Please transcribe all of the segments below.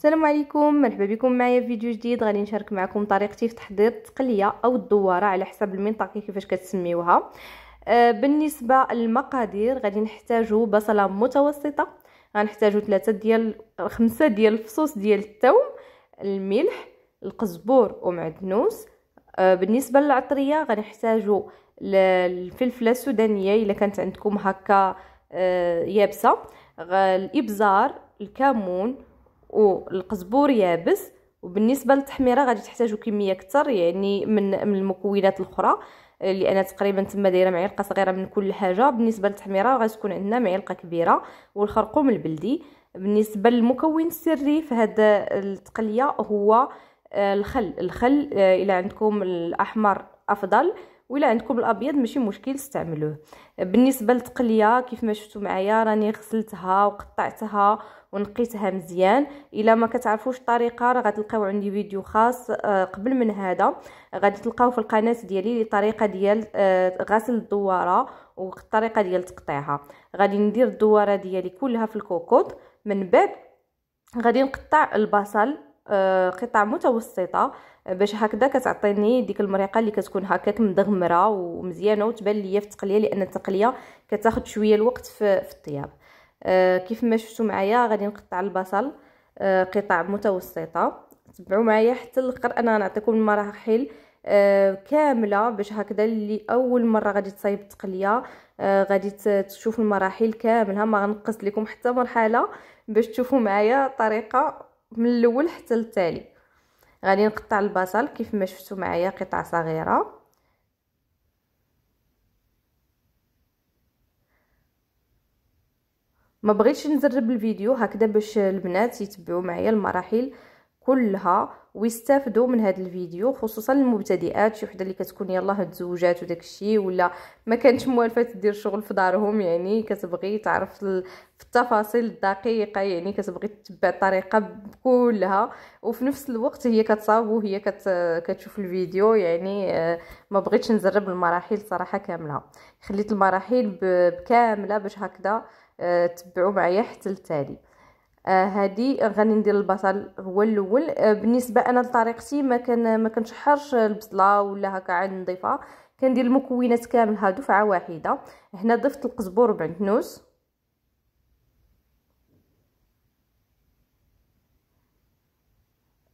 السلام عليكم مرحبا بكم معايا في فيديو جديد غادي نشارك معكم طريقتي في تحضير التقليه او الدواره على حسب المنطقه كيفاش كتسميوها آه، بالنسبه للمقادير غادي نحتاجو بصله متوسطه غنحتاجو 3 ديال 5 ديال الفصوص ديال الثوم الملح القزبور ومعدنوس آه، بالنسبه للعطريه غنحتاجو الفلفله السودانيه الا كانت عندكم هكا آه، يابسه الابزار الكمون والقزبور يابس وبالنسبه للتحميره غادي تحتاجوا كميه اكثر يعني من من المكونات الاخرى اللي آه، انا تقريبا تما دايره معلقه صغيره من كل حاجه بالنسبه للتحميره غتكون عندنا معلقه كبيره والخرقوم البلدي بالنسبه للمكون السري في هذا التقليه هو آه، الخل الخل آه، الا عندكم الاحمر افضل ولا عندكم الابيض ماشي مشكل استعملوه بالنسبه للتقليه كيف ما شفتوا معايا راني غسلتها وقطعتها ونقيتها مزيان الا ما كتعرفوش الطريقه راه غتلقاو عندي فيديو خاص آه، قبل من هذا غادي تلقاو في القناه ديالي الطريقه ديال آه، غسل الدواره والطريقه ديال تقطيعها غادي ندير الدواره ديالي كلها في الكوكوط من بعد غادي نقطع البصل آه، قطع متوسطه آه، باش هكذا كتعطيني ديك المريقه اللي كتكون هكاك مدغمره ومزيانه وتبان ليا في التقليه لان التقليه كتاخد شويه الوقت في, في الطياب آه، كيف ما شفتوا معايا غادي نقطع البصل قطع متوسطه تبعوا معايا حتى الاخر انا غنعطيكم المراحل آه كامله باش هكذا اللي اول مره غادي تصايب التقليه آه غادي تشوفوا المراحل كاملها ما غنقص لكم حتى مرحله باش تشوفوا معايا طريقه من الاول حتى للتالي غادي نقطع البصل كيف ما شفتوا معايا قطع صغيره ما بغيتش نزرب الفيديو هكذا باش البنات يتبعوا معايا المراحل كلها ويستافدوا من هذا الفيديو خصوصا المبتدئات شي وحده اللي كتكون يلاه تزوجات وداك الشيء ولا ما كانتش موالفه تدير شغل في دارهم يعني كتبغي تعرف في التفاصيل الدقيقه يعني كتبغي تتبع الطريقه كلها وفي نفس الوقت هي كتصاوب وهي كت... كتشوف الفيديو يعني آه، ما بغيتش نجرب المراحل صراحه كامله خليت المراحل بكامله باش هكذا آه، تبعوا معايا حتى التالي آه، هادي غادي ندير البصل هو الاول آه، بالنسبه انا لطريقتي ما كان ما كنشحرش البصله ولا هكا عاد نضيفها كندير المكونات كامل ها دفعه واحده هنا ضفت القزبر بعنتنوس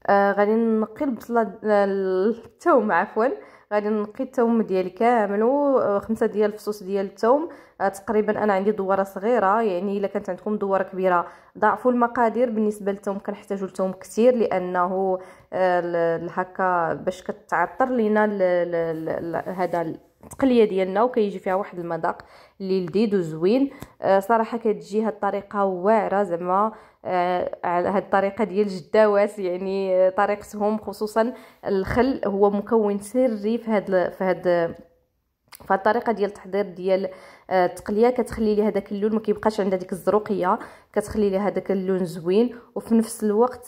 آه غادي نقي البصله آه، الثوم عفوا غادي نقي الثوم ديالي كامل وخمسه آه، ديال الفصوص ديال الثوم آه، تقريبا انا عندي دواره صغيره يعني الا كانت عندكم دواره كبيره ضاعفوا المقادير بالنسبه للثوم كنحتاجوا الثوم كثير لانه آه، هكا باش كتعطر لينا هذا التقليه ديالنا وكيجي فيها واحد المذاق اللي لذيذ وزوين صراحه كتجي هاد الطريقه واعره زعما آه، على هذه الطريقه ديال الجداوات يعني آه، طريقتهم خصوصا الخل هو مكون سري في هذا في هذا فالطريقه ديال التحضير ديال آه، التقليه كتخلي لي هذاك اللون ما كيبقاش عندها ديك الزروقيه كتخلي لي هذاك اللون زوين وفي نفس الوقت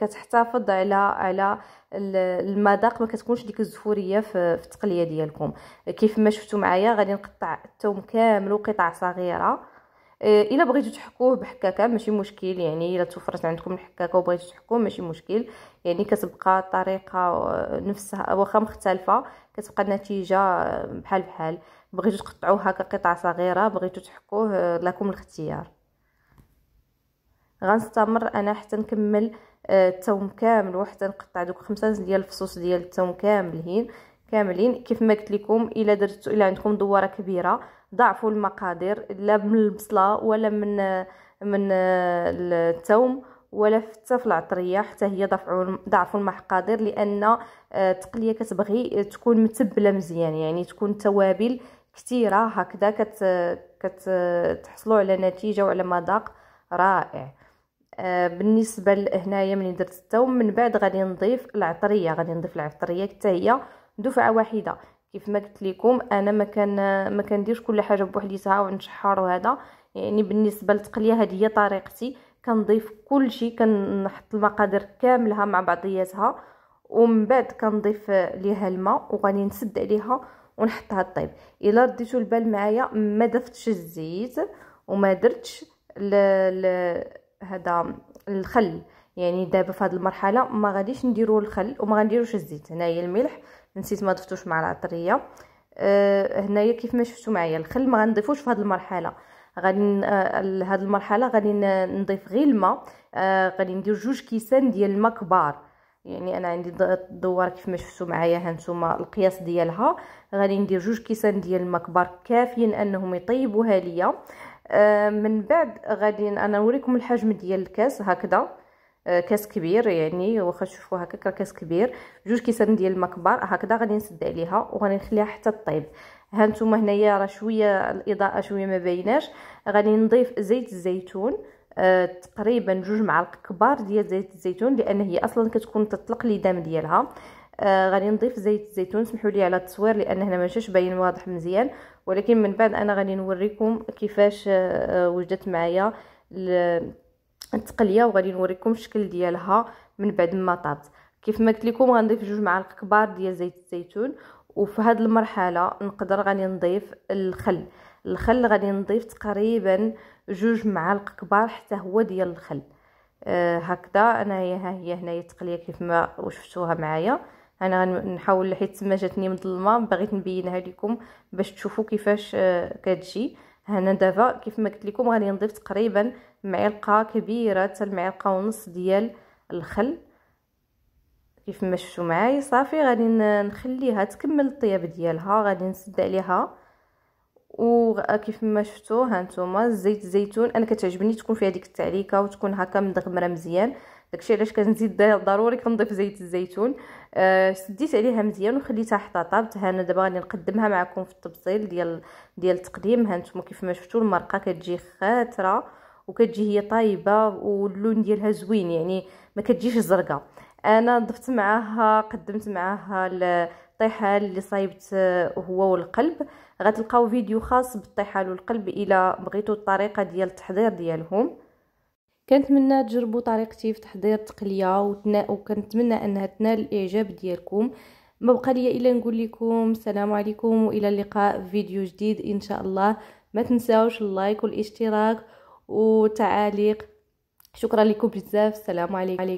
كتحتفظ على على المذاق ما كتكونش ديك الزفوريه في التقليه ديالكم كيف ما شفتوا معايا غادي نقطع الثوم كامل وقطع صغيره آه، الا بغيتو تحكوه بحكاكه ماشي مشكل يعني الا توفرت عندكم الحكاكه وبغيتو تحكوه ماشي مشكل يعني كتبقى الطريقه آه، نفسها واخا مختلفه كتبقى النتيجه آه، بحال بحال بغيتو تقطعوه هكا قطع صغيره بغيتو تحكوه لكم الاختيار غنستمر انا حتى نكمل التوم كامل وحتى نقطع دوك خمسة ديال الفصوص ديال التوم كاملين كاملين كيف ما قلت لكم الا درتو الا عندكم دواره كبيره ضعفوا المقادير لا من البصله ولا من من الثوم ولا حتى في العطريه حتى هي ضعفوا ضعفوا المقادير لان آه، التقليه كتبغي تكون متبله مزيان يعني تكون توابل كثيره هكذا كت كتحصلوا على نتيجه وعلى مذاق رائع آه، بالنسبه لهنايا ملي درت الثوم من بعد غادي نضيف العطريه غادي نضيف العطريه حتى هي دفعه واحده كيف ما قلت لكم انا ما كان ما كنديرش كل حاجه بوحديتها ونشحر وهذا يعني بالنسبه للتقليه هذه هي طريقتي كنضيف كل شيء كنحط المقادير كاملها مع بعضياتها ومن بعد كنضيف ليها الماء وغادي نسد عليها ونحطها طيب الا رديتو البال معايا ما دفتش الزيت وما درتش ل... ل... هذا الخل يعني دابا في هذه المرحله ما غاديش نديرو الخل وما غنديروش الزيت هنايا الملح نسيت ما ضفتوش مع العطريه أه هنايا كيف ما شفتوا معايا الخل ما غنضيفوش في هذه المرحله غادي آه، لهاد المرحله غادي نضيف غير الماء أه غادي ندير جوج كيسان ديال الماء كبار يعني انا عندي الدوار كيف ما شفتوا معايا هانتوما القياس ديالها غادي ندير جوج كيسان ديال الماء كبار كافيين انهم يطيبوها ليا أه من بعد غادي انا نوريكم الحجم ديال الكاس هكذا آه، كاس كبير يعني واخا تشوفوه هكاك راه كاس كبير جوج كيسان ديال الماء كبار هكذا غادي نسد عليها وغادي نخليها حتى طيب ها نتوما هنايا راه شويه الاضاءه شويه ما بايناش غادي نضيف زيت الزيتون آه تقريبا جوج معالق كبار ديال زيت الزيتون لان هي اصلا كتكون تطلق ليدام ديالها آه غادي نضيف زيت الزيتون سمحوا لي على التصوير لان هنا ماشيش باين واضح مزيان ولكن من بعد انا غادي نوريكم كيفاش آه وجدت معايا متقليه وغادي نوريكم الشكل ديالها من بعد ما طابت كيف ما قلت لكم غنضيف جوج معالق كبار ديال زيت الزيتون وفي هاد المرحله نقدر غادي نضيف الخل الخل غادي نضيف تقريبا جوج معالق كبار حتى هو ديال الخل آه هكذا انايا ها هي هنايا التقليه كيف ما شفتوها معايا انا غنحاول حيت تما جاتني مظلمه بغيت نبينها لكم باش تشوفوا كيفاش آه كتجي هنا دابا كيف ما قلت لكم غادي نضيف تقريبا معلقه كبيره حتى المعلقه ونص ديال الخل كيف ما شفتوا معايا صافي غادي نخليها تكمل الطياب ديالها غادي نسد عليها وكيف ما شفتوا ها نتوما زيت الزيتون انا كتعجبني تكون فيها ديك التعليكه وتكون هكا مدغمره مزيان داكشي علاش كنزيد ضروري كنضيف زيت الزيتون آه سديت عليها مزيان وخليتها حتى طابت ها انا دابا غادي نقدمها معكم في التبصيل ديال ديال التقديم ها نتوما كيف ما شفتوا المرقه كتجي خاتره وكتجي هي طايبه واللون ديالها زوين يعني ما كتجيش زرقاء انا ضفت معاها قدمت معاها الطحال اللي صايبت آه، هو والقلب غتلقاو فيديو خاص بالطحال والقلب الى بغيتوا الطريقه ديال التحضير ديالهم كنتمنى تجربوا طريقتي في تحضير التقليه وتنا... وكنتمنى انها تنال الاعجاب ديالكم ما بقى لي الا نقول لكم السلام عليكم والى اللقاء في فيديو جديد ان شاء الله ما تنساوش اللايك والاشتراك وتعاليق شكرا لكم بزاف السلام عليكم